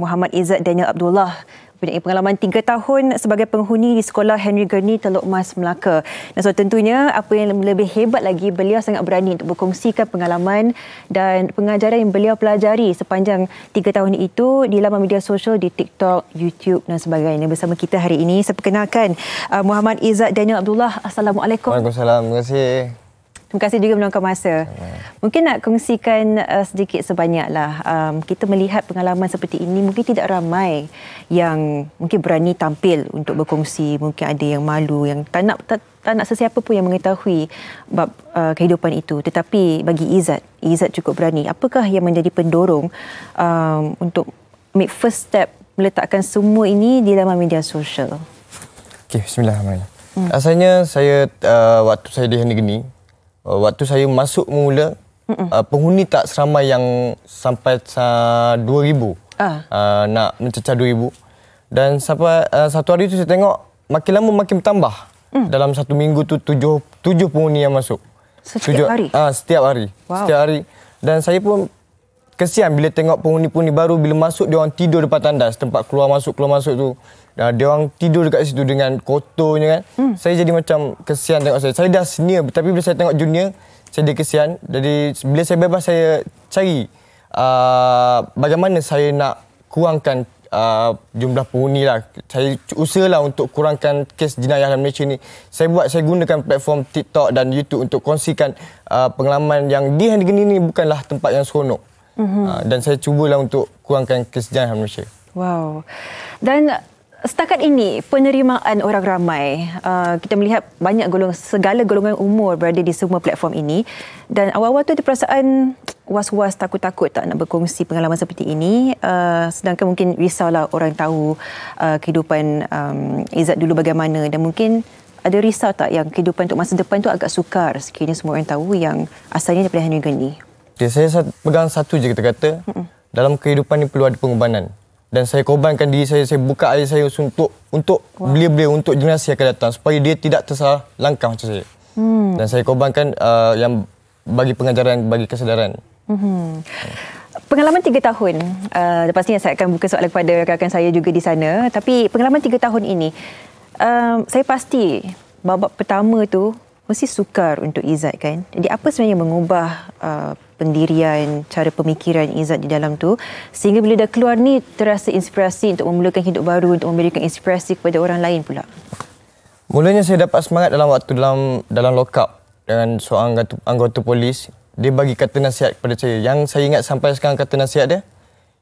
Muhammad Izzat Daniel Abdullah mempunyai pengalaman 3 tahun sebagai penghuni di sekolah Henry Gurney Teluk Mas Melaka. Dan so tentunya apa yang lebih hebat lagi beliau sangat berani untuk berkongsikan pengalaman dan pengajaran yang beliau pelajari sepanjang 3 tahun itu di laman media sosial di TikTok, YouTube dan sebagainya. Bersama kita hari ini saya perkenalkan uh, Muhammad Izzat Daniel Abdullah. Assalamualaikum. Waalaikumsalam. Terima kasih. Terima kasih juga meluangkan masa. Mungkin nak kongsikan uh, sedikit sebanyaklah. Um, kita melihat pengalaman seperti ini mungkin tidak ramai yang mungkin berani tampil untuk berkongsi. Mungkin ada yang malu, yang tak nak tak, tak nak sesiapa pun yang mengetahui bab uh, kehidupan itu. Tetapi bagi Izzat, Izzat cukup berani. Apakah yang menjadi pendorong um, untuk make first step meletakkan semua ini di dalam media sosial? Okay, bismillahirrahmanirrahim. Hmm. Asalnya saya uh, waktu saya di Hendigini Uh, waktu saya masuk mula uh, penghuni tak seramai yang sampai uh, 2000 ah. uh, nak mencecah 2000 dan sampai uh, satu hari tu saya tengok makin lama makin bertambah mm. dalam satu minggu tu tujuh tujuh penghuni yang masuk setiap tujuh, hari uh, setiap hari wow. setiap hari dan saya pun kesian bila tengok penghuni-penghuni baru bila masuk dia orang tidur depan tandas tempat keluar masuk keluar masuk tu. Dan dia orang tidur dekat situ dengan kotornya kan. Hmm. Saya jadi macam kesian tengok saya. Saya dah senior tapi bila saya tengok junior saya dia kesian. Jadi bila saya bebas saya cari uh, bagaimana saya nak kurangkan Uh, jumlah penghuni lah. Saya lah untuk kurangkan kes jenayah dalam Malaysia ni. Saya buat, saya gunakan platform TikTok dan YouTube untuk kongsikan uh, pengalaman yang di Hendigini ni bukanlah tempat yang seronok mm-hmm. uh, dan saya cubalah untuk kurangkan kesejahan Malaysia. Wow. Dan setakat ini penerimaan orang ramai uh, kita melihat banyak golong segala golongan umur berada di semua platform ini dan awal-awal tu ada perasaan was-was takut-takut tak nak berkongsi pengalaman seperti ini uh, sedangkan mungkin risaulah orang tahu uh, kehidupan um, Izzat dulu bagaimana dan mungkin ada risau tak yang kehidupan untuk masa depan tu agak sukar sekiranya semua orang tahu yang asalnya daripada Henry Geni? Okay, saya pegang satu je kita kata. Mm-mm. Dalam kehidupan ni perlu ada pengorbanan. Dan saya korbankan diri saya, saya buka air saya untuk untuk wow. beliau-beliau untuk generasi yang akan datang supaya dia tidak tersalah langkah macam saya. Mm. Dan saya korbankan uh, yang bagi pengajaran, bagi kesedaran. hmm Pengalaman tiga tahun, uh, lepas ni saya akan buka soalan kepada rakan-rakan saya juga di sana. Tapi pengalaman tiga tahun ini, uh, saya pasti babak pertama tu mesti sukar untuk Izzat kan. Jadi apa sebenarnya mengubah uh, pendirian, cara pemikiran Izzat di dalam tu sehingga bila dah keluar ni terasa inspirasi untuk memulakan hidup baru, untuk memberikan inspirasi kepada orang lain pula? Mulanya saya dapat semangat dalam waktu dalam dalam lokap dengan seorang anggota, anggota polis. Dia bagi kata nasihat kepada saya. Yang saya ingat sampai sekarang kata nasihat dia,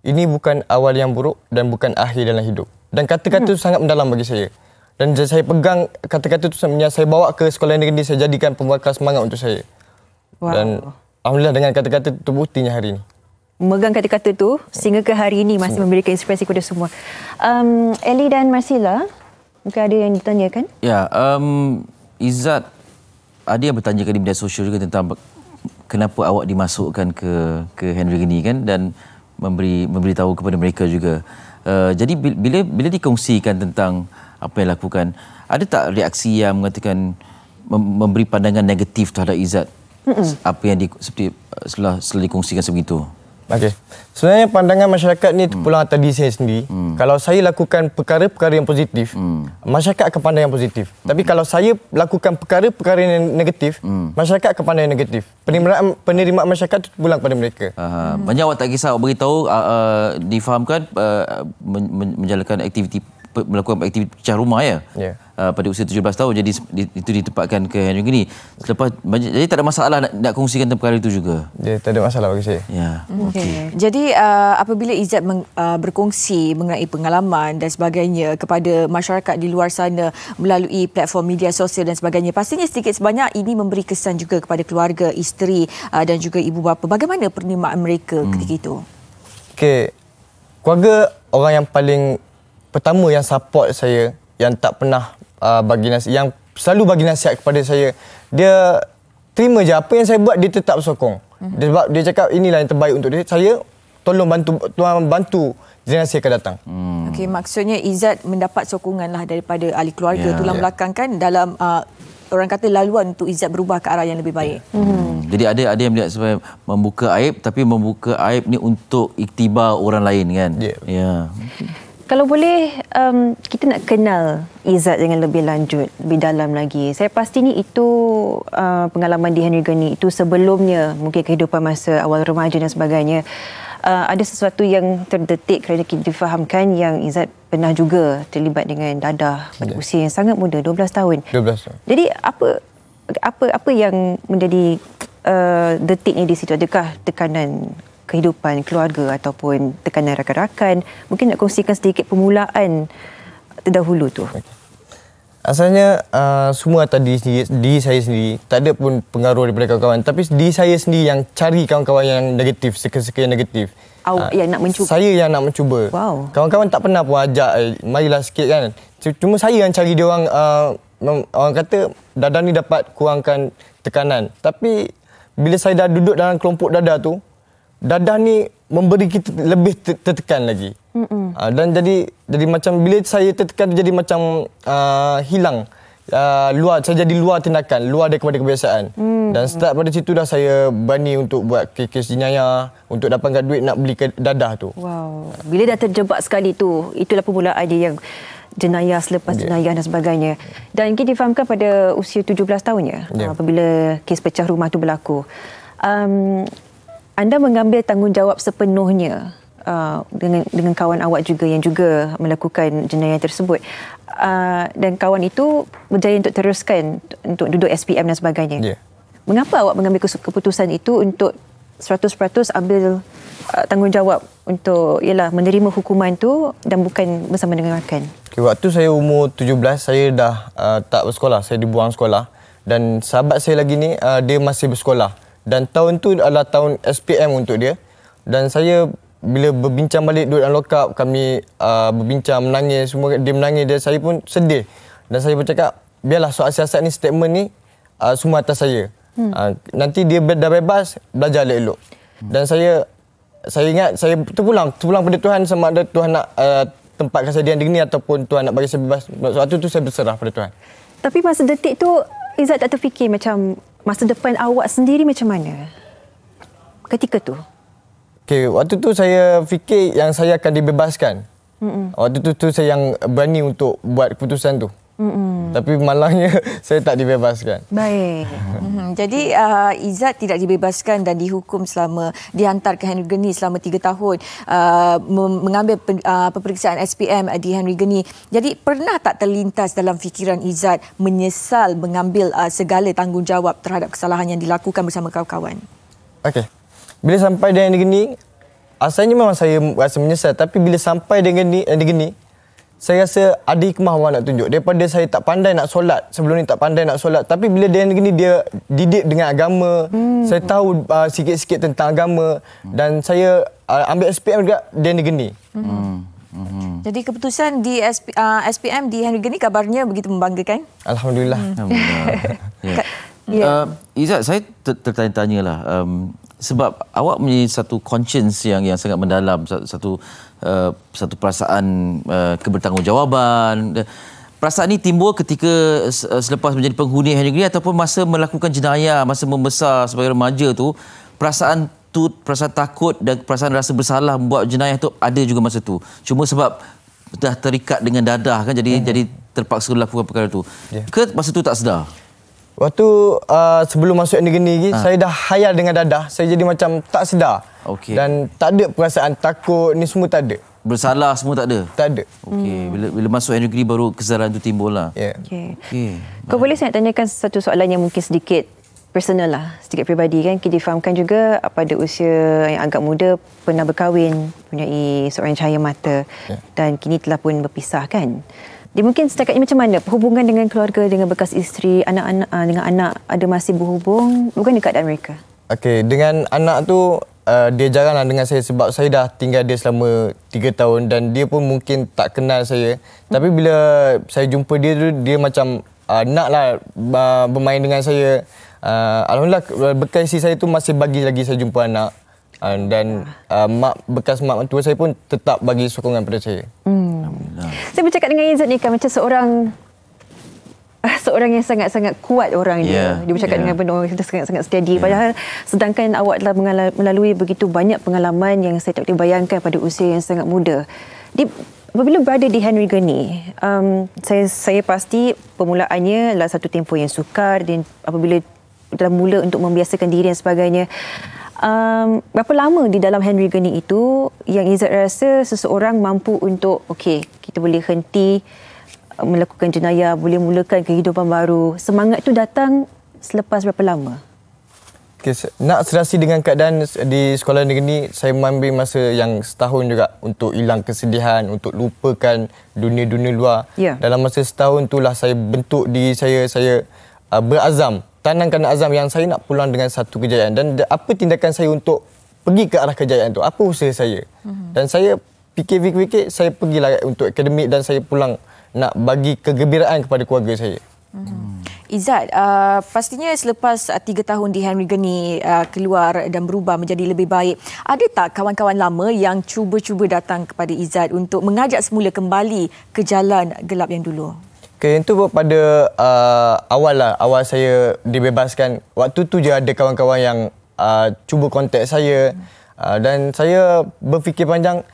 ini bukan awal yang buruk dan bukan akhir dalam hidup. Dan kata-kata itu hmm. sangat mendalam bagi saya dan saya pegang kata-kata itu sebenarnya saya bawa ke sekolah negeri saya jadikan pembakar semangat untuk saya. Wow. Dan alhamdulillah dengan kata-kata itu buktinya hari ini. Megang kata-kata itu sehingga ke hari ini masih semua. memberikan inspirasi kepada semua. Um, Ellie dan Marcella, mungkin ada yang ditanyakan? Ya, um, Izzat, ada yang bertanya di media sosial juga tentang kenapa awak dimasukkan ke ke Henry Gini kan dan memberi memberitahu kepada mereka juga. Eh, jadi bila bila dikongsikan tentang apa yang lakukan, ada tak reaksi yang mengatakan memberi pandangan negatif terhadap Izzat? Mm-mm. Apa yang di, seperti eh, setelah, setelah dikongsikan sebegitu? Okey. Sebenarnya pandangan masyarakat ni terpulang hmm. tadi saya sendiri. Hmm. Kalau saya lakukan perkara-perkara yang positif, hmm. masyarakat akan pandang yang positif. Hmm. Tapi kalau saya lakukan perkara-perkara yang negatif, hmm. masyarakat akan pandang yang negatif. Penerimaan penerima masyarakat itu terpulang pada mereka. Hmm. Banyak awak tak kisah awak beritahu uh, uh, difahamkan uh, men- men- menjalankan aktiviti melakukan aktiviti pecah rumah ya. Yeah. Ya. Uh, pada usia 17 tahun jadi di, itu ditempatkan ke Henry ini. Selepas jadi tak ada masalah nak, nak kongsikan tentang perkara itu juga. Dia tak ada masalah bagi saya. Ya. Yeah. Hmm. Okey. Okay. Jadi uh, apabila Izat meng, uh, berkongsi mengenai pengalaman dan sebagainya kepada masyarakat di luar sana melalui platform media sosial dan sebagainya pastinya sedikit sebanyak ini memberi kesan juga kepada keluarga, isteri uh, dan juga ibu bapa. Bagaimana penerimaan mereka hmm. ketika itu? Okey. Keluarga orang yang paling pertama yang support saya yang tak pernah uh, bagi nasihat yang selalu bagi nasihat kepada saya dia terima je apa yang saya buat dia tetap sokong mm-hmm. dia sebab dia cakap inilah yang terbaik untuk dia saya tolong bantu tuan bantu generasi akan datang. Hmm. Okey maksudnya Izzat mendapat sokongan lah daripada ahli keluarga yeah. tulang yeah. belakang kan dalam uh, orang kata laluan untuk Izzat berubah ke arah yang lebih baik. Yeah. Hmm. Jadi ada ada yang melihat sebagai membuka aib tapi membuka aib ni untuk iktibar orang lain kan. Ya. Yeah. Yeah kalau boleh um, kita nak kenal Izzat dengan lebih lanjut, lebih dalam lagi. Saya pasti ni itu uh, pengalaman di Henry Gani itu sebelumnya mungkin kehidupan masa awal remaja dan sebagainya. Uh, ada sesuatu yang terdetik kerana kita difahamkan yang Izzat pernah juga terlibat dengan dadah pada yeah. usia yang sangat muda, 12 tahun. 12 tahun. Jadi apa apa apa yang menjadi uh, eh, ni di situ? Adakah tekanan kehidupan keluarga ataupun tekanan rakan-rakan. Mungkin nak kongsikan sedikit permulaan terdahulu tu. Asalnya uh, semua tadi sendiri, di saya sendiri tak ada pun pengaruh daripada kawan-kawan tapi di saya sendiri yang cari kawan-kawan yang negatif sekali-sekali yang negatif. Aw, uh, ah, yang nak mencuba. Saya yang nak mencuba. Wow. Kawan-kawan tak pernah pun ajak eh, marilah sikit kan. Cuma saya yang cari dia orang uh, orang kata dadah ni dapat kurangkan tekanan. Tapi bila saya dah duduk dalam kelompok dadah tu, dadah ni memberi kita lebih tertekan lagi. Uh, dan jadi jadi macam bila saya tertekan jadi macam uh, hilang uh, luar saya jadi luar tindakan, luar daripada kebiasaan. mm Dan start pada situ dah saya berani untuk buat kes jenayah untuk dapatkan duit nak beli ke dadah tu. Wow. Bila dah terjebak sekali tu, itulah pula idea yang jenayah selepas yeah. jenayah dan sebagainya. Dan kita difahamkan pada usia 17 tahun ya yeah. Ya. apabila kes pecah rumah tu berlaku. Um, anda mengambil tanggungjawab sepenuhnya uh, dengan dengan kawan awak juga yang juga melakukan jenayah tersebut uh, dan kawan itu berjaya untuk teruskan untuk duduk SPM dan sebagainya. Yeah. Mengapa awak mengambil keputusan itu untuk 100% ambil uh, tanggungjawab untuk ialah menerima hukuman itu dan bukan bersama dengan rakan? Okay, waktu saya umur 17 saya dah uh, tak bersekolah, saya dibuang sekolah dan sahabat saya lagi ni uh, dia masih bersekolah. Dan tahun tu adalah tahun SPM untuk dia. Dan saya bila berbincang balik duit dan lokap kami uh, berbincang menangis semua dia menangis dia saya pun sedih dan saya bercakap biarlah soal siasat ni statement ni uh, semua atas saya hmm. uh, nanti dia be- dah bebas belajar elok-elok hmm. dan saya saya ingat saya terpulang terpulang pada Tuhan sama ada Tuhan nak uh, tempatkan saya di negeri ataupun Tuhan nak bagi saya bebas waktu tu saya berserah pada Tuhan tapi masa detik tu Izzat tak terfikir macam masa depan awak sendiri macam mana ketika tu Okay, waktu tu saya fikir yang saya akan dibebaskan hmm waktu tu, tu saya yang berani untuk buat keputusan tu Mm-mm. Tapi malangnya saya tak dibebaskan. Baik. Mm-hmm. Jadi uh, Izzat tidak dibebaskan dan dihukum selama dihantar ke Henry Geni selama tiga tahun uh, mengambil pen, uh, peperiksaan SPM di Henry Geni. Jadi pernah tak terlintas dalam fikiran Izzat menyesal mengambil uh, segala tanggungjawab terhadap kesalahan yang dilakukan bersama kawan-kawan? Okey. Bila sampai di Henry Geni, asalnya memang saya rasa menyesal tapi bila sampai di Henry Geni, saya rasa ada hikmah Allah nak tunjuk. Daripada saya tak pandai nak solat, sebelum ni tak pandai nak solat. Tapi bila dia ni dia didik dengan agama. Hmm. Saya tahu uh, sikit-sikit tentang agama. Hmm. Dan saya uh, ambil SPM juga, dia gini. Hmm. Mm-hmm. Jadi keputusan di SP, uh, SPM di Henry Geni kabarnya begitu membanggakan. Alhamdulillah. Mm. Alhamdulillah. yeah. Ya. uh, Izzat, saya tertanya-tanyalah. Um, sebab awak punya satu conscience yang yang sangat mendalam. satu Uh, satu perasaan uh, kebertanggungjawaban perasaan ini timbul ketika uh, selepas menjadi penghuni Henry Green ataupun masa melakukan jenayah masa membesar sebagai remaja tu perasaan tu perasaan takut dan perasaan rasa bersalah membuat jenayah tu ada juga masa tu cuma sebab dah terikat dengan dadah kan jadi hmm. jadi terpaksa melakukan perkara tu yeah. ke masa tu tak sedar Waktu uh, sebelum masuk negeri ni, ha. saya dah hayal dengan dadah. Saya jadi macam tak sedar. Okay. Dan tak ada perasaan takut ni semua tak ada. Bersalah semua tak ada? Tak ada. Okay. Hmm. Bila, bila masuk negeri baru kesalahan tu timbul lah. Ya. Yeah. Okay. okay. Kau boleh saya tanyakan satu soalan yang mungkin sedikit personal lah, sedikit peribadi kan. Kita difahamkan juga uh, pada usia yang agak muda pernah berkahwin, punya seorang cahaya mata yeah. dan kini telah pun berpisah kan. Dia mungkin setakat ini macam mana? Hubungan dengan keluarga, dengan bekas isteri, anak-anak ah, dengan anak ada masih berhubung? Bukan dekat dan mereka? Okey, dengan anak tu uh, dia jaranglah dengan saya sebab saya dah tinggal dia selama 3 tahun dan dia pun mungkin tak kenal saya. Hmm. Tapi bila saya jumpa dia tu, dia macam uh, naklah uh, bermain dengan saya. Uh, Alhamdulillah bekas isteri saya tu masih bagi lagi saya jumpa anak. Uh, dan ya. uh, mak bekas mak tua saya pun tetap bagi sokongan pada saya. Hmm. Saya bercakap dengan Izzat ni kan macam seorang ah, seorang yang sangat-sangat kuat orang yeah. dia. Dia bercakap yeah. dengan benda orang yang sangat-sangat steady. Yeah. Padahal sedangkan awak telah melalui begitu banyak pengalaman yang saya tak boleh bayangkan pada usia yang sangat muda. Di, apabila berada di Henry Gurney, um, saya, saya pasti permulaannya adalah satu tempoh yang sukar dan apabila telah mula untuk membiasakan diri dan sebagainya um, berapa lama di dalam Henry Geni itu yang Izzat rasa seseorang mampu untuk okey kita boleh henti uh, melakukan jenayah boleh mulakan kehidupan baru semangat tu datang selepas berapa lama Okay, nak serasi dengan keadaan di sekolah negeri ni, saya mengambil masa yang setahun juga untuk hilang kesedihan, untuk lupakan dunia-dunia luar. Yeah. Dalam masa setahun itulah saya bentuk diri saya, saya uh, berazam tanamkan azam yang saya nak pulang dengan satu kejayaan dan apa tindakan saya untuk pergi ke arah kejayaan itu apa usaha saya mm-hmm. dan saya fikir-fikir saya pergi lah untuk akademik dan saya pulang nak bagi kegembiraan kepada keluarga saya mm-hmm. Izzat uh, pastinya selepas uh, tiga tahun di Henry Geni uh, keluar dan berubah menjadi lebih baik ada tak kawan-kawan lama yang cuba-cuba datang kepada Izzat untuk mengajak semula kembali ke jalan gelap yang dulu Okay, yang tu pada uh, awal lah, awal saya dibebaskan. Waktu tu je ada kawan-kawan yang uh, cuba kontak saya. Uh, dan saya berfikir panjang,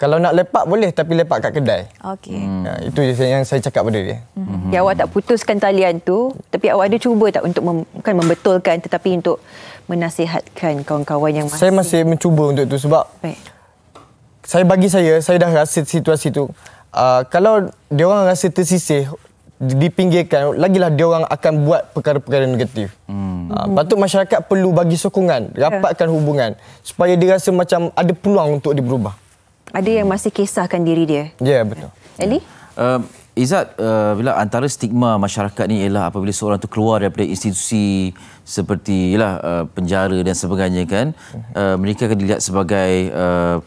kalau nak lepak boleh tapi lepak kat kedai. Okay. Hmm. Uh, itu je yang saya cakap pada dia. Hmm. Ya, awak tak putuskan talian tu, tapi awak ada cuba tak untuk mem, bukan membetulkan tetapi untuk menasihatkan kawan-kawan yang masih... Saya masih mencuba untuk itu sebab... Baik. Saya bagi saya, saya dah rasa situasi itu uh, kalau dia orang rasa tersisih dipinggirkan lagilah dia orang akan buat perkara-perkara negatif. Hmm. Ah uh, masyarakat perlu bagi sokongan, ya. rapatkan hubungan supaya dia rasa macam ada peluang untuk dia berubah. Ada yang masih kisahkan diri dia. Ya yeah, betul. Ali? Ya. Um, uh, Izzat, uh, bila antara stigma masyarakat ni ialah apabila seorang tu keluar daripada institusi seperti ialah uh, penjara dan sebagainya kan, hmm. uh, mereka akan dilihat sebagai uh,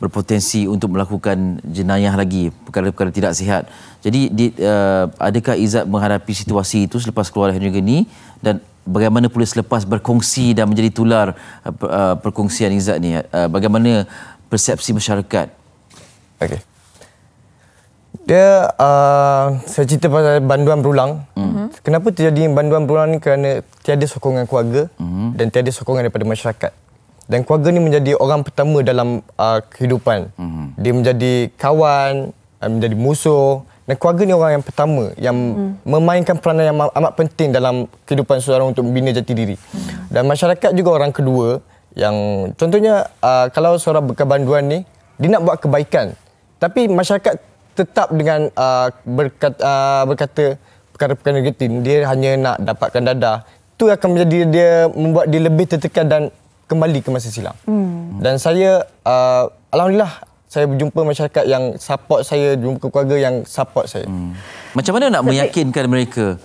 berpotensi untuk melakukan jenayah lagi perkara-perkara tidak sihat. Jadi did, uh, eh, adakah Izat menghadapi situasi itu selepas keluar dari negeri ini dan bagaimana pula selepas berkongsi dan menjadi tular uh, perkongsian Izat ni uh, bagaimana persepsi masyarakat? Okey. Dia uh, saya cerita pasal banduan berulang. Mm-hmm. Kenapa terjadi banduan berulang ni kerana tiada sokongan keluarga mm-hmm. dan tiada sokongan daripada masyarakat dan keluarga ni menjadi orang pertama dalam uh, kehidupan. Mm-hmm. Dia menjadi kawan, uh, menjadi musuh dan keluarga ni orang yang pertama yang mm. memainkan peranan yang amat penting dalam kehidupan seseorang untuk membina jati diri. Mm. Dan masyarakat juga orang kedua yang contohnya uh, kalau seorang berkebanduan ni dia nak buat kebaikan tapi masyarakat tetap dengan uh, berkata, uh, berkata perkara-perkara negatif dia hanya nak dapatkan dadah tu akan menjadi dia membuat dia lebih tertekan dan kembali ke masa silam. Hmm. Dan saya uh, alhamdulillah saya berjumpa masyarakat yang support saya, jumpa keluarga yang support saya. Hmm. Macam mana nak meyakinkan mereka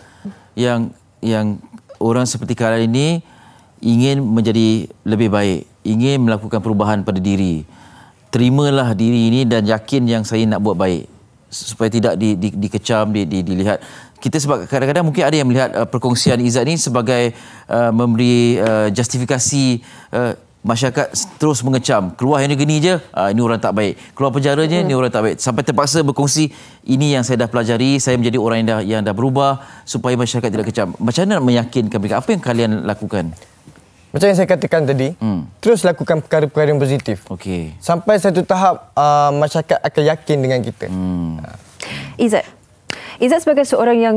yang yang orang seperti Kak ini ingin menjadi lebih baik, ingin melakukan perubahan pada diri. Terimalah diri ini dan yakin yang saya nak buat baik supaya tidak di, di, dikecam di, di, dilihat kita sebab kadang-kadang mungkin ada yang melihat uh, perkongsian Izzat ini sebagai uh, memberi uh, justifikasi uh, masyarakat terus mengecam keluar yang gini je uh, ini orang tak baik keluar penjara je ya. ini orang tak baik sampai terpaksa berkongsi ini yang saya dah pelajari saya menjadi orang yang dah, yang dah berubah supaya masyarakat tidak kecam macam mana nak meyakinkan mereka apa yang kalian lakukan macam yang saya katakan tadi, hmm. terus lakukan perkara-perkara yang positif. Okey. Sampai satu tahap uh, masyarakat akan yakin dengan kita. Hmm. Ah. Izat Izzat sebagai seorang yang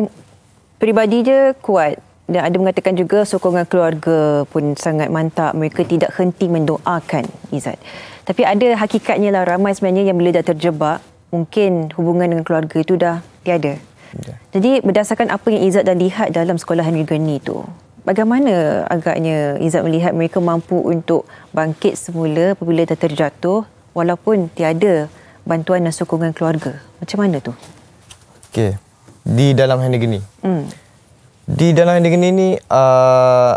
peribadi dia kuat dan ada mengatakan juga sokongan keluarga pun sangat mantap. Mereka hmm. tidak henti mendoakan Izat. Tapi ada hakikatnya lah ramai sebenarnya yang bila dah terjebak, mungkin hubungan dengan keluarga itu dah tiada. Ya. Jadi berdasarkan apa yang Izat dah lihat dalam sekolah Henry Gurney itu, Bagaimana agaknya Izzat melihat mereka mampu untuk bangkit semula apabila dah terjatuh walaupun tiada bantuan dan sokongan keluarga? Macam mana tu? Okey. Di dalam handi gini. Hmm. Di dalam handi gini ni uh,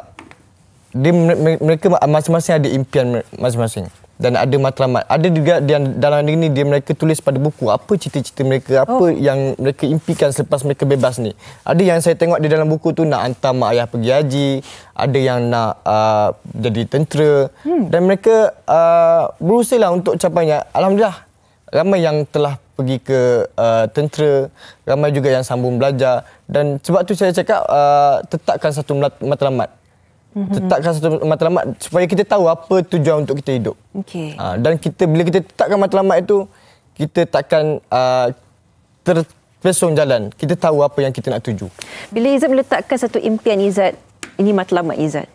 dia, mereka masing-masing ada impian masing-masing dan ada matlamat ada juga yang dalam ini dia mereka tulis pada buku apa cita-cita mereka apa oh. yang mereka impikan selepas mereka bebas ni ada yang saya tengok di dalam buku tu nak hantar mak ayah pergi haji ada yang nak uh, jadi tentera hmm. dan mereka uh, berusaha lah untuk capainya alhamdulillah ramai yang telah pergi ke uh, tentera ramai juga yang sambung belajar dan sebab tu saya cakap uh, tetapkan satu matlamat Mm-hmm. Tetapkan satu matlamat supaya kita tahu apa tujuan untuk kita hidup. Okay. Uh, ah, dan kita bila kita tetapkan matlamat itu, kita takkan uh, terpesong jalan. Kita tahu apa yang kita nak tuju. Bila Izzat meletakkan satu impian Izzat, ini matlamat Izzat.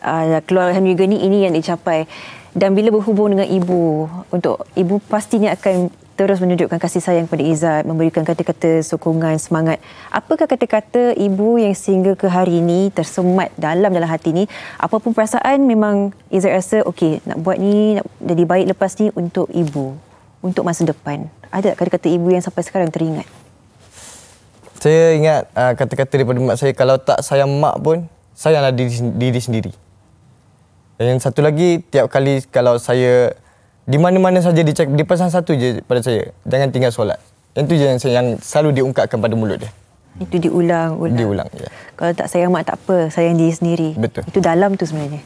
Uh, keluar Hamyuga ini, ini yang dicapai. Dan bila berhubung dengan ibu, untuk ibu pastinya akan terus menunjukkan kasih sayang kepada Izzat, memberikan kata-kata sokongan, semangat. Apakah kata-kata ibu yang sehingga ke hari ini tersemat dalam dalam hati ini? Apapun perasaan memang Izzat rasa okey nak buat ni, nak jadi baik lepas ni untuk ibu, untuk masa depan. Ada tak kata-kata ibu yang sampai sekarang teringat? Saya ingat uh, kata-kata daripada mak saya, kalau tak sayang mak pun, sayanglah diri, diri sendiri. Dan yang satu lagi, tiap kali kalau saya di mana-mana saja dicek dipesan satu je pada saya jangan tinggal solat yang tu je yang, yang selalu diungkapkan pada mulut dia itu diulang ulang diulang ya kalau tak sayang mak tak apa sayang diri sendiri betul itu dalam tu sebenarnya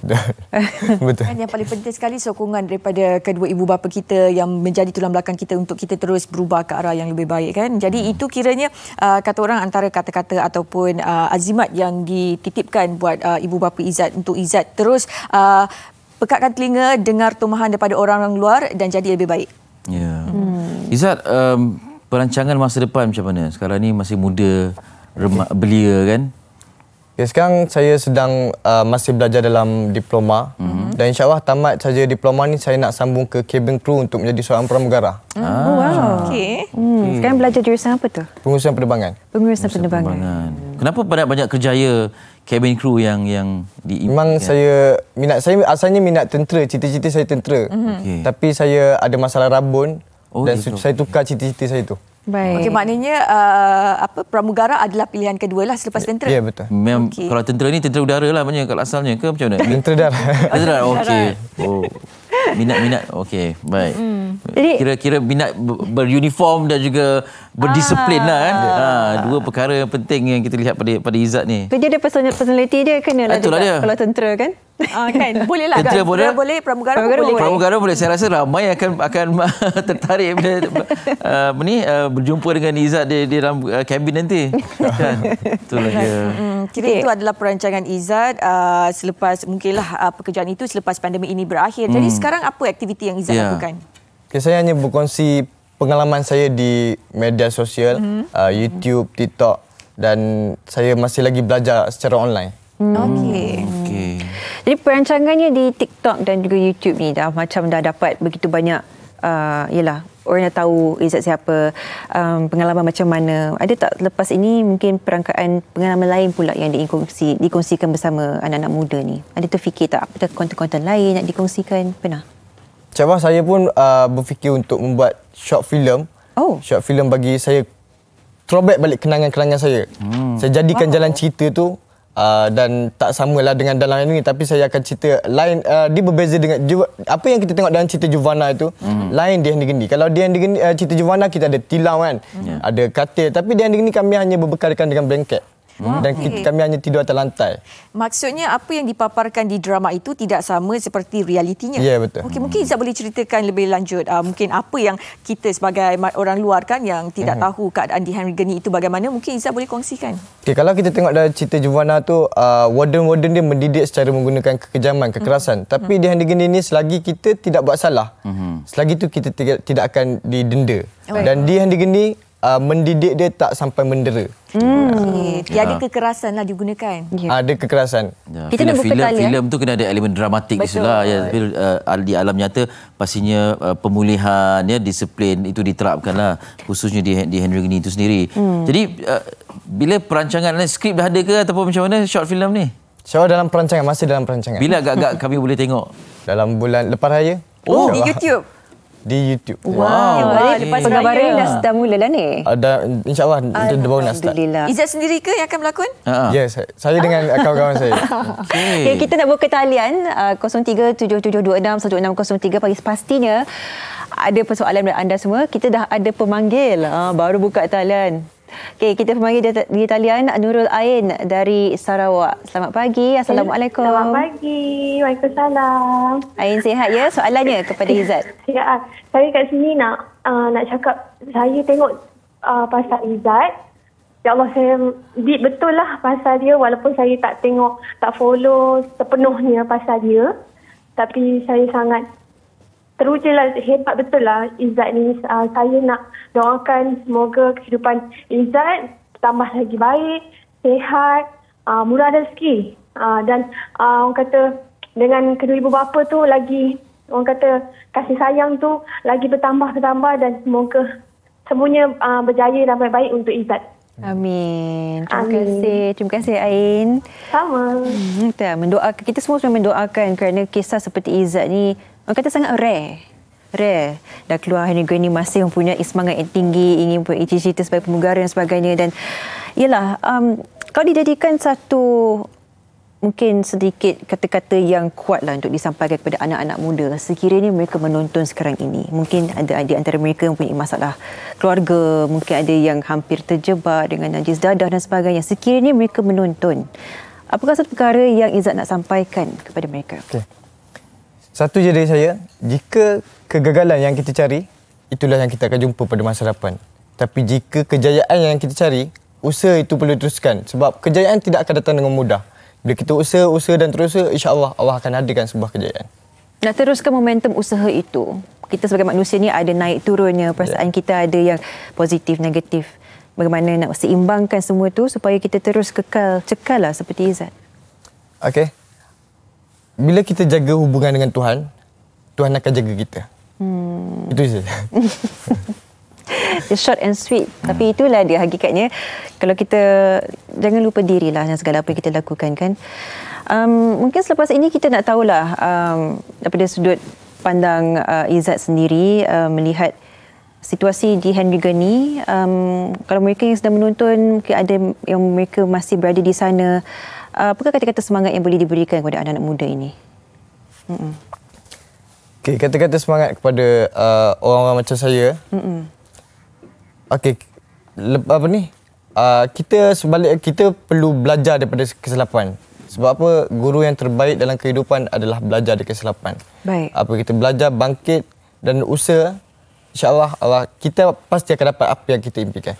betul kan yang paling penting sekali sokongan daripada kedua ibu bapa kita yang menjadi tulang belakang kita untuk kita terus berubah ke arah yang lebih baik kan jadi itu kiranya uh, kata orang antara kata-kata ataupun uh, azimat yang dititipkan buat uh, ibu bapa Izat untuk Izat terus uh, pekatkan telinga, dengar tumbuhan daripada orang luar dan jadi lebih baik. Ya. Hmm. Izzat, um, perancangan masa depan macam mana? Sekarang ni masih muda, rema, belia kan? Ya, sekarang saya sedang uh, masih belajar dalam diploma mm -hmm. dan insyaallah tamat saja diploma ni saya nak sambung ke cabin crew untuk menjadi seorang pramugara. Mm. Ah. Oh, wow. Okay. Mm. Hmm, sekarang belajar jurusan apa tu? Pengurusan penerbangan. Pengurusan penerbangan. Kenapa banyak-banyak kerjaya cabin crew yang yang di Memang ya? saya minat saya asalnya minat tentera, cita-cita saya tentera. Mm -hmm. okay. Tapi saya ada masalah rabun oh, dan iya, saya tukar cita-cita saya tu. Baik. Okey maknanya uh, apa pramugara adalah pilihan kedua lah selepas ya, tentera. Ya yeah, betul. Memang okay. kalau tentera ni tentera udara lah maknanya kalau asalnya ke macam mana? tentera darat. Tentera darat. Okey. Oh. Minat-minat okey. Baik. Mm. Jadi kira-kira minat beruniform dan juga berdisiplin lah kan. Ha, dua perkara yang penting yang kita lihat pada pada Izat ni. Kerja dia personality dia kena lah juga dia. kalau tentera kan. Ah, kan? Boleh lah. Tentera kan? boleh. boleh. Pramugara, boleh. Pramugara boleh. Saya rasa ramai yang akan akan tertarik bila, uh, ah, ini, uh, berjumpa dengan Izat di, di dalam uh, kabin nanti. kan? Itulah kan? dia. Jadi hmm, okay. itu adalah perancangan Izzat uh, selepas mungkinlah uh, pekerjaan itu selepas pandemik ini berakhir. Jadi hmm. sekarang apa aktiviti yang Izzat yeah. lakukan? Okay, saya hanya berkongsi pengalaman saya di media sosial, mm-hmm. uh, YouTube, TikTok dan saya masih lagi belajar secara online. Mm. Okey. Okay. Jadi perancangannya di TikTok dan juga YouTube ni dah macam dah dapat begitu banyak uh, yalah orang yang tahu Izzat siapa, um, pengalaman macam mana. Ada tak lepas ini mungkin perangkaan pengalaman lain pula yang dikongsi, dikongsikan bersama anak-anak muda ni? Ada terfikir tak apa konten-konten lain nak dikongsikan? Pernah? Cabang saya pun uh, berfikir untuk membuat short film. Oh. Short film bagi saya throwback balik kenangan-kenangan saya. Hmm. Saya jadikan wow. jalan cerita tu uh, dan tak samalah dengan dalam ini tapi saya akan cerita lain uh, dia berbeza dengan Ju- apa yang kita tengok dalam cerita Juvana itu hmm. lain dia hendak Kalau dia hendak uh, cerita Juvana kita ada tilau kan. Hmm. Ada katil tapi dia ni kami hanya berbekalkan dengan blanket. Hmm. dan okay. kita, kami hanya tidur atas lantai. Maksudnya apa yang dipaparkan di drama itu tidak sama seperti realitinya. Ya yeah, betul. Okay, hmm. Mungkin Izzat boleh ceritakan lebih lanjut. Uh, mungkin apa yang kita sebagai orang luar kan yang tidak hmm. tahu keadaan di Henry Geni itu bagaimana. Mungkin Izzat boleh kongsikan. Okay, kalau kita tengok dalam cerita Juvana tu uh, warden-warden dia mendidik secara menggunakan kekejaman, kekerasan. Hmm. Tapi hmm. di Henry Geni ini selagi kita tidak buat salah. Hmm. Selagi itu kita tidak akan didenda. Oh, dan di Henry Geni uh, mendidik dia tak sampai mendera. Hmm. Ah. Okay. Tiada ah. yeah. kekerasan lah digunakan. Yeah. Ya. Ya, ada kekerasan. Yeah. Kita nak film, film tu kena ada elemen dramatik Betul. Lah, ya. Tapi uh, di alam nyata pastinya uh, pemulihan, ya, disiplin itu diterapkan lah. Khususnya di, di Henry Gini itu sendiri. Hmm. Jadi uh, bila perancangan, skrip dah ada ke ataupun macam mana short film ni? Saya dalam perancangan, masih dalam perancangan. Bila agak-agak kami boleh tengok? Dalam bulan lepas raya. Oh, di YouTube di YouTube. Wow. wow. Jadi lepas pengabaran dah start mula lah ni. Ada ah, uh, insyaallah dia baru nak start. Alhamdulillah. Izat sendiri ke yang akan berlakon? Uh ha. huh Yes, yeah, saya, dengan kawan-kawan saya. Okey. Yeah, kita nak buka talian uh, 0377261603 pagi pastinya ada persoalan dari anda semua. Kita dah ada pemanggil uh, baru buka talian. Okay, kita panggil di, di talian Nurul Ain dari Sarawak. Selamat pagi. Eh, Assalamualaikum. Selamat pagi. Waalaikumsalam. Ain sihat ya? Soalannya kepada Izzat. Ya, ah. saya kat sini nak uh, nak cakap saya tengok uh, pasal Izzat. Ya Allah, saya deep betul lah pasal dia walaupun saya tak tengok, tak follow sepenuhnya pasal dia. Tapi saya sangat teruja lah hebat betul lah Izzat ni uh, saya nak doakan semoga kehidupan Izzat tambah lagi baik sehat uh, murah rezeki uh, dan uh, orang kata dengan kedua ibu bapa tu lagi orang kata kasih sayang tu lagi bertambah-bertambah dan semoga semuanya uh, berjaya dan baik-baik untuk Izzat Amin. Terima Amin. kasih. Terima kasih Ain. Sama. Hmm, kita mendoakan kita semua sebenarnya mendoakan kerana kisah seperti Izzat ni Orang kata sangat rare. Rare. Dah keluar Hanegra ni masih mempunyai semangat yang tinggi, ingin mempunyai cita-cita sebagai pemugara dan sebagainya. Dan yelah, um, kalau dijadikan satu mungkin sedikit kata-kata yang kuat lah untuk disampaikan kepada anak-anak muda sekiranya mereka menonton sekarang ini. Mungkin ada di antara mereka yang punya masalah keluarga, mungkin ada yang hampir terjebak dengan najis dadah dan sebagainya. Sekiranya mereka menonton, apakah satu perkara yang Izzat nak sampaikan kepada mereka? Okay. Satu je dari saya, jika kegagalan yang kita cari, itulah yang kita akan jumpa pada masa depan. Tapi jika kejayaan yang kita cari, usaha itu perlu teruskan Sebab kejayaan tidak akan datang dengan mudah. Bila kita usaha, usaha dan terus usaha, insyaAllah Allah akan hadirkan sebuah kejayaan. Nak teruskan momentum usaha itu, kita sebagai manusia ni ada naik turunnya perasaan ya. kita ada yang positif, negatif. Bagaimana nak seimbangkan semua tu supaya kita terus kekal, cekal lah seperti Izzat. Okey, bila kita jaga hubungan dengan Tuhan, Tuhan akan jaga kita. Hmm. Itu saja. It's short and sweet. Hmm. Tapi itulah dia hakikatnya. Kalau kita, jangan lupa dirilah dengan segala apa yang kita lakukan kan. Um, mungkin selepas ini kita nak tahulah um, daripada sudut pandang uh, Izzat sendiri uh, melihat situasi di Henry Gurney. Um, kalau mereka yang sedang menonton, mungkin ada yang mereka masih berada di sana. Uh, apakah kata-kata semangat yang boleh diberikan kepada anak-anak muda ini? Okay, kata-kata semangat kepada uh, orang-orang macam saya. Mm-mm. Okay, Le- apa ni? Uh, kita sebalik kita perlu belajar daripada kesilapan. Sebab apa? Guru yang terbaik dalam kehidupan adalah belajar dari kesilapan. Baik. Apa kita belajar bangkit dan usaha, insyaallah Allah kita pasti akan dapat apa yang kita impikan.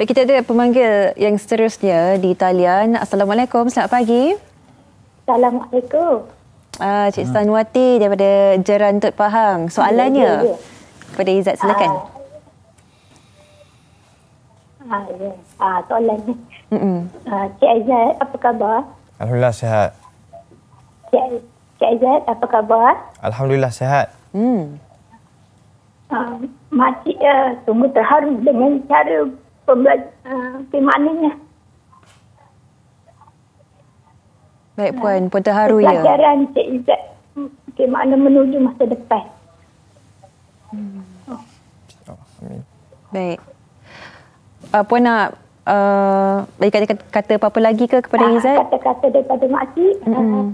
Baik, kita ada pemanggil yang seterusnya di talian. Assalamualaikum, selamat pagi. Assalamualaikum. Ah, Cik hmm. Sanwati daripada Jeran Tut Pahang. Soalannya ya, ya, ya. kepada Izzat, silakan. Uh, Ah, ya. Ah, soalan ni. Mm ah, Cik Aizat, apa khabar? Alhamdulillah, sihat. Cik, Cik Aizat, apa khabar? Alhamdulillah, sihat. Hmm. Ah, makcik, uh, ah, sungguh terharu dengan cara pembelajaran, eh, uh, Baik Puan, eh, pun terharu ya. Pelajaran Cik Izzat, hmm, ke mana menuju masa depan. Hmm. Oh, Baik. Uh, Puan nak uh, eh, kata, kata apa-apa lagi ke kepada ah, Izzat? Kata-kata daripada makcik. Mm -hmm.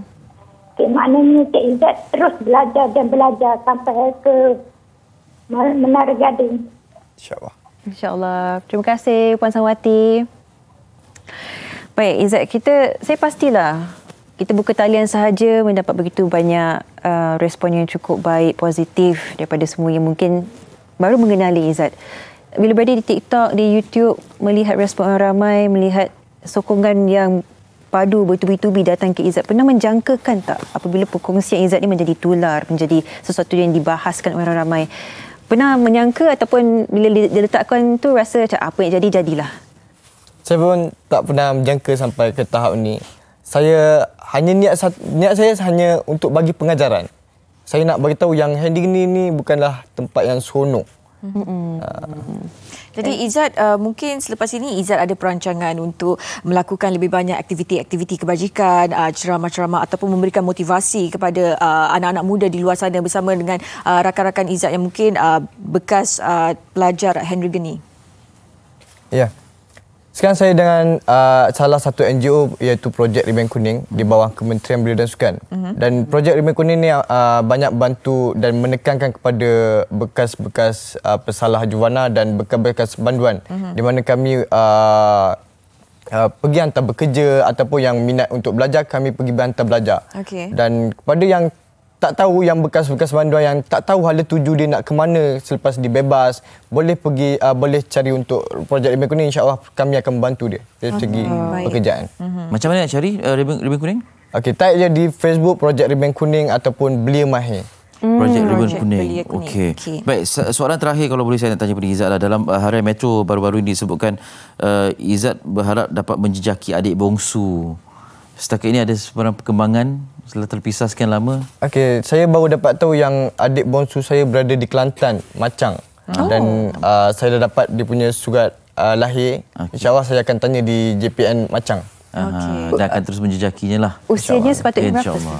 uh, maknanya Cik Izzat terus belajar dan belajar sampai ke menara gading. InsyaAllah. InsyaAllah. Terima kasih Puan Sangwati. Baik, Izzat, kita, saya pastilah kita buka talian sahaja mendapat begitu banyak uh, respon yang cukup baik, positif daripada semua yang mungkin baru mengenali Izzat. Bila berada di TikTok, di YouTube, melihat respon orang ramai, melihat sokongan yang padu bertubi-tubi datang ke Izzat, pernah menjangkakan tak apabila perkongsian Izzat ini menjadi tular, menjadi sesuatu yang dibahaskan orang ramai? Pernah menyangka ataupun bila diletakkan tu rasa macam ah, apa yang jadi jadilah. Saya pun tak pernah menyangka sampai ke tahap ni. Saya hanya niat niat saya hanya untuk bagi pengajaran. Saya nak bagi tahu yang handing ni ni bukanlah tempat yang seronok. Mm-hmm. Uh, jadi Izzat, uh, mungkin selepas ini Izzat ada perancangan untuk melakukan lebih banyak aktiviti-aktiviti kebajikan, uh, ceramah-ceramah ataupun memberikan motivasi kepada uh, anak-anak muda di luar sana bersama dengan uh, rakan-rakan Izzat yang mungkin uh, bekas uh, pelajar Henry Geni. Ya, sekarang saya dengan uh, salah satu NGO iaitu Projek Ribbon Kuning di bawah Kementerian Belia dan Sukan. Uh-huh. Dan Projek Ribbon Kuning ni uh, banyak bantu dan menekankan kepada bekas-bekas uh, pesalah juvana dan bekas-bekas banduan uh-huh. di mana kami uh, Uh, pergi hantar bekerja ataupun yang minat untuk belajar kami pergi hantar belajar okay. dan kepada yang tak tahu yang bekas-bekas banduan yang tak tahu hala tuju dia nak ke mana selepas dibebas boleh pergi uh, boleh cari untuk projek Ribbon Kuning insyaAllah kami akan membantu dia dari segi uh-huh. pekerjaan uh-huh. macam mana nak cari uh, Ribbon, Ribbon Kuning? Okey, tag je di Facebook projek Ribbon Kuning ataupun Belia Mahir hmm, Projek mm. Kuning. Okey. Okay. Baik, soalan terakhir kalau boleh saya nak tanya kepada Izzat lah. Dalam uh, Harian Metro baru-baru ini disebutkan uh, Izzat berharap dapat menjejaki adik bongsu. Setakat ini ada sebarang perkembangan Setelah terpisah sekian lama. Okey, saya baru dapat tahu yang adik bongsu saya berada di Kelantan, Macang. Oh. Dan uh, saya dah dapat dia punya surat uh, lahir. Okay. InsyaAllah saya akan tanya di JPN Macang. Okay. Uh, dan akan terus menjejakinya lah. Usianya sepatutnya berapa?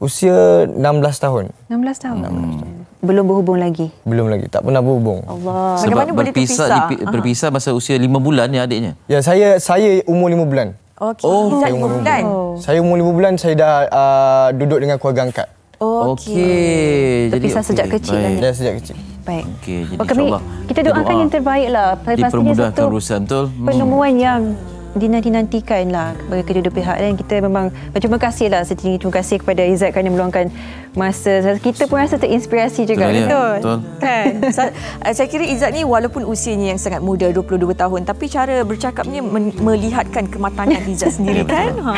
Usia 16 tahun. 16 tahun. Hmm. 16 tahun. Belum berhubung lagi? Belum lagi. Tak pernah berhubung. Allah. Sebab berpisah, berpisah masa usia 5 bulan ya adiknya? Ya, saya saya umur 5 bulan. Okay. Oh, Izzat saya 5 bulan. bulan. Saya umur 5 bulan saya dah uh, duduk dengan keluarga angkat. Okey. Okay. Jadi okay. sejak kecil. Dah sejak kecil. Baik. Okey, jadi okay, insyaAllah. Kita doakan doa. yang terbaiklah. Dipermudahkan urusan, betul? Hmm. Penemuan hmm. yang dinanti-nantikan lah bagi kedua-dua pihak dan kita memang berterima kasih lah setinggi terima kasih kepada Izzat kerana meluangkan masa kita pun rasa terinspirasi juga betul, ya. betul. kan eh, saya kira Izzat ni walaupun usianya yang sangat muda 22 tahun tapi cara bercakapnya melihatkan kematangan Izzat sendiri kan ha.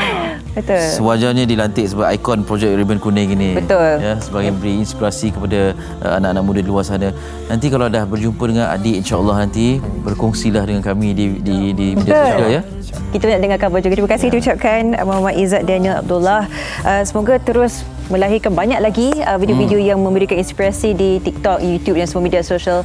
betul ha. sewajarnya dilantik sebagai ikon projek ribbon kuning ini betul ya, sebagai beri inspirasi kepada uh, anak-anak muda di luar sana nanti kalau dah berjumpa dengan adik insyaAllah nanti berkongsilah dengan kami di di di media sosial ya kita nak dengar khabar juga terima kasih ya. diucapkan Muhammad Izzat Daniel Abdullah uh, semoga terus melahirkan banyak lagi uh, video-video uh, hmm. yang memberikan inspirasi di TikTok, YouTube dan semua media sosial.